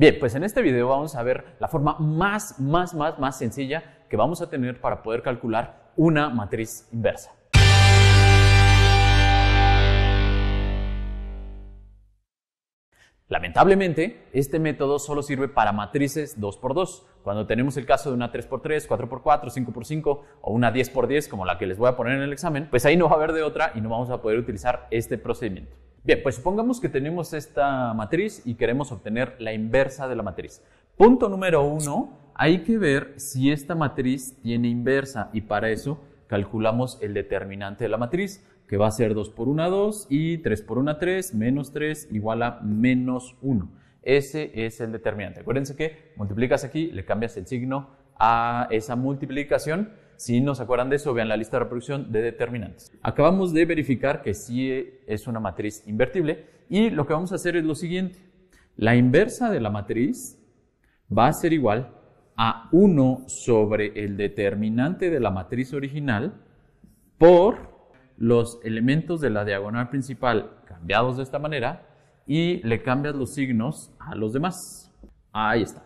Bien, pues en este video vamos a ver la forma más, más, más, más sencilla que vamos a tener para poder calcular una matriz inversa. Lamentablemente, este método solo sirve para matrices 2x2. Cuando tenemos el caso de una 3x3, 4x4, 5x5 o una 10x10 como la que les voy a poner en el examen, pues ahí no va a haber de otra y no vamos a poder utilizar este procedimiento. Bien, pues supongamos que tenemos esta matriz y queremos obtener la inversa de la matriz. Punto número uno, hay que ver si esta matriz tiene inversa y para eso calculamos el determinante de la matriz, que va a ser 2 por 1, 2 y 3 por 1, 3, menos 3 igual a menos 1. Ese es el determinante. Acuérdense que multiplicas aquí, le cambias el signo a esa multiplicación si no se acuerdan de eso, vean la lista de reproducción de determinantes. Acabamos de verificar que sí es una matriz invertible y lo que vamos a hacer es lo siguiente. La inversa de la matriz va a ser igual a 1 sobre el determinante de la matriz original por los elementos de la diagonal principal cambiados de esta manera y le cambias los signos a los demás. Ahí está.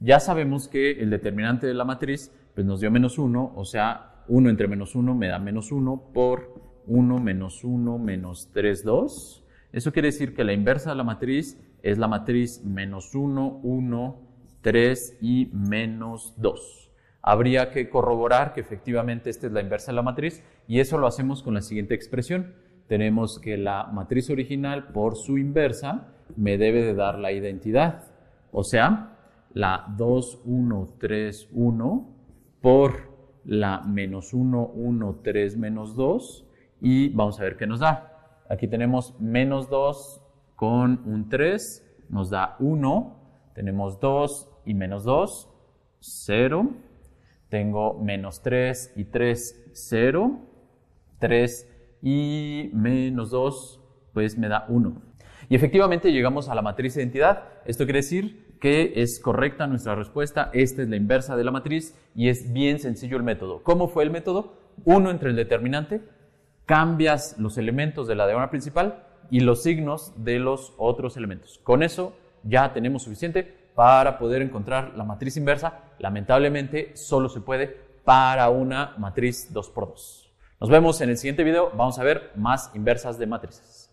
Ya sabemos que el determinante de la matriz pues, nos dio menos 1, o sea, 1 entre menos 1 me da menos 1 por 1 menos 1 menos 3, 2. Eso quiere decir que la inversa de la matriz es la matriz menos 1, 1, 3 y menos 2. Habría que corroborar que efectivamente esta es la inversa de la matriz y eso lo hacemos con la siguiente expresión. Tenemos que la matriz original por su inversa me debe de dar la identidad, o sea, la 2, 1, 3, 1 por la menos 1, 1, 3, menos 2 y vamos a ver qué nos da. Aquí tenemos menos 2 con un 3, nos da 1, tenemos 2 y menos 2, 0, tengo menos 3 y 3, 0, 3 y menos 2, pues me da 1. Y efectivamente llegamos a la matriz de identidad, esto quiere decir que es correcta nuestra respuesta, esta es la inversa de la matriz y es bien sencillo el método. ¿Cómo fue el método? Uno entre el determinante, cambias los elementos de la diagonal principal y los signos de los otros elementos. Con eso ya tenemos suficiente para poder encontrar la matriz inversa. Lamentablemente solo se puede para una matriz 2x2. Nos vemos en el siguiente video, vamos a ver más inversas de matrices.